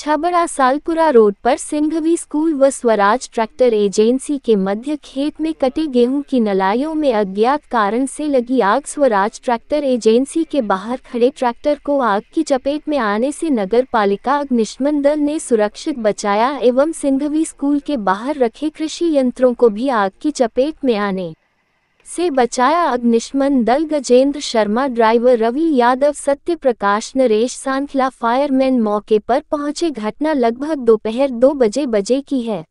Chhabra सालपुरा road पर Singhvi school व Swaraj tractor agency के मध्य खेत में कटे गेहूं की नलाइयों में अज्ञात कारण से लगी आग स्वराज ट्रैक्टर एजेंसी के बाहर खड़े ट्रैक्टर को आग की चपेट में आने से नगर पालिका अग्निशमन दल ने सुरक्षित बचाया एवं सिंघवी स्कूल के बाहर रखे कृषि यंत्रों को भी आग की चपेट में आने से बचाया अग्निशमन दल गजेंद्र शर्मा ड्राइवर रवि यादव सत्य प्रकाश नरेश सांखला फायरमैन मौके पर पहुंचे घटना लगभग दोपहर दो बजे बजे की है